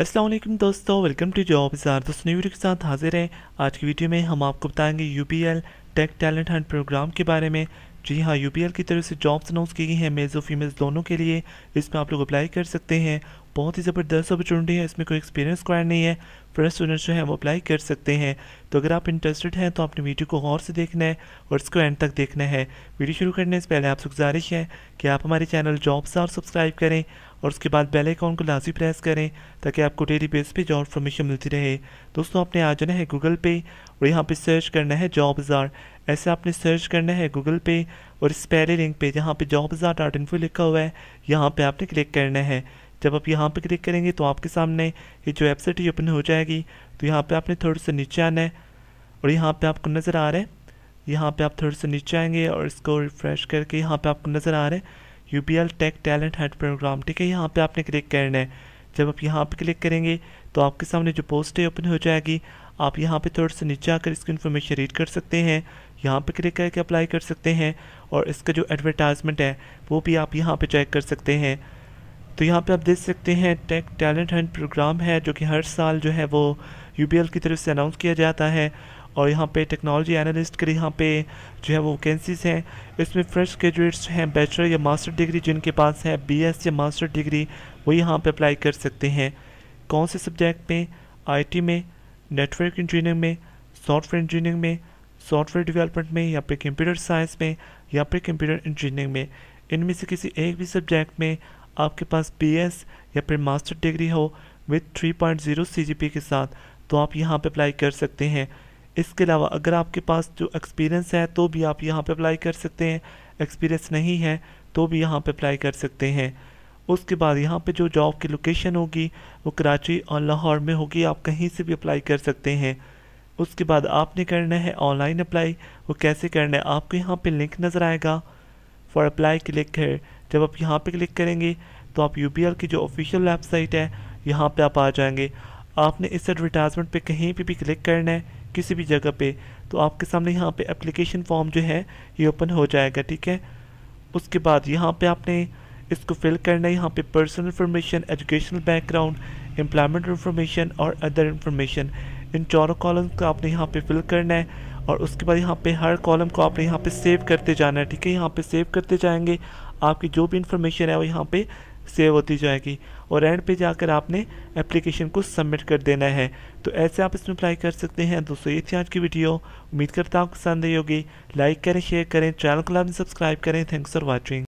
असलम दोस्तों welcome to job इजार दोस्तों video के साथ हाजिर हैं आज की वीडियो में हम आपको बताएंगे U tech talent hunt programme के बारे में जी हाँ यू की तरफ से जॉब्स अनाउंस की गई हैं मेल्स और फीमेल्स दोनों के लिए इसमें आप लोग अप्लाई कर सकते हैं बहुत ही ज़बरदस्त अपॉर्चुनिटी है इसमें कोई एक्सपीरियंस रिक्वायर्ड नहीं है फ्रेश स्टूडेंट्स जो है वो अप्लाई कर सकते हैं तो अगर आप इंटरेस्टेड हैं तो आपने वीडियो को गौर से देखना है और इसको एंड तक देखना है वीडियो शुरू करने से पहले आपसे गुजारिश है कि आप हमारे चैनल जॉब्स और सब्सक्राइब करें और उसके बाद बेल आइकॉन को लाजमी प्रेस करें ताकि आपको डेली बेस पे जॉब इन्फॉर्मेशन मिलती रहे दोस्तों आपने आ जाना है गूगल पे और यहाँ पे सर्च करना है जॉब बाज़ार ऐसे आपने सर्च करना है गूगल पे और इस पहले लिंक पे जहाँ पे जॉब बाज़ार डॉट इन्फो लिखा हुआ है यहाँ पे आपने क्लिक करना है जब आप यहाँ पर क्लिक करेंगे तो आपके सामने ये जो वेबसाइट है ओपन हो जाएगी तो यहाँ पर आपने थोड़ा सा नीचे आना है और यहाँ पर आपको नज़र आ रहा है यहाँ पे आप थोड़ा सा नीचे आएंगे और इसको रिफ़्रेश करके यहाँ पे आपको नज़र आ रहा है U P L tech talent head programme ठीक है यहाँ पे आपने क्लिक करना है जब आप यहाँ पे क्लिक करेंगे तो आपके सामने जो पोस्ट है ओपन हो जाएगी आप यहाँ पे थोड़ा सा नीचे आकर इसकी इन्फॉर्मेशन रीड कर सकते हैं यहाँ पे क्लिक करके अप्लाई कर सकते हैं और इसका जो एडवर्टाइजमेंट है वो भी आप यहाँ पर चेक कर सकते हैं तो यहाँ पे आप देख सकते हैं टेक टैलेंट हंट प्रोग्राम है जो कि हर साल जो है वो यू की तरफ से अनाउंस किया जाता है और यहाँ पे टेक्नोलॉजी एनालिस्ट के लिए यहाँ पे जो है वो वैकेंसीज हैं इसमें फ्रेश ग्रेजुएट्स हैं बैचलर या मास्टर डिग्री जिनके पास है बीएस या मास्टर डिग्री वो यहाँ पे अप्लाई कर सकते हैं कौन से सब्जेक्ट में आईटी में नेटवर्क इंजीनियरिंग में सॉफ्टवेयर इंजीनियरिंग में सॉफ्टवेयर डेवलपमेंट में या फिर कंप्यूटर साइंस में या फिर कंप्यूटर इंजीनियरिंग में इनमें से किसी एक भी सब्जेक्ट में आपके पास बीएस या फिर मास्टर डिग्री हो विथ 3.0 पी के साथ तो आप यहाँ पे अप्लाई कर सकते हैं इसके अलावा अगर आपके पास जो एक्सपीरियंस है तो भी आप यहाँ पे अप्लाई कर सकते हैं एक्सपीरियंस नहीं है तो भी यहाँ पे अप्लाई कर सकते हैं उसके बाद यहाँ पे जो जॉब की लोकेशन होगी वो कराची और लाहौर में होगी आप कहीं से भी अप्लाई कर सकते हैं उसके बाद आपने करना है ऑनलाइन अप्लाई वो कैसे करना है आपको यहाँ पे लिंक नज़र आएगा फॉर अप्लाई क्लिक है जब आप यहाँ पे क्लिक करेंगे तो आप यू की जो ऑफिशियल वेबसाइट है यहाँ पे आप आ जाएंगे आपने इस एडवर्टाइजमेंट पे कहीं पे भी क्लिक करना है किसी भी जगह पे तो आपके सामने यहाँ पे एप्लीकेशन फॉर्म जो है ये ओपन हो जाएगा ठीक है उसके बाद यहाँ पे आपने इसको फिल करना है यहाँ पे personal information educational background employment information और अदर इन्फॉर्मेशन इन चारों कॉलम को आपने यहाँ पे फिल करना है और उसके बाद यहाँ पे हर कॉलम को आपने यहाँ पे सेव करते जाना है ठीक है यहाँ पे सेव करते जाएंगे आपकी जो भी इन्फॉर्मेशन है वो यहाँ पर सेव होती जाएगी और एंड पे जाकर आपने एप्लीकेशन को सबमिट कर देना है तो ऐसे आप इसमें अप्लाई कर सकते हैं दोस्तों ये थी आज की वीडियो उम्मीद करता हूँ पसंद आई होगी लाइक करें शेयर करें चैनल को लाभ सब्सक्राइब करें थैंक्स फॉर वॉचिंग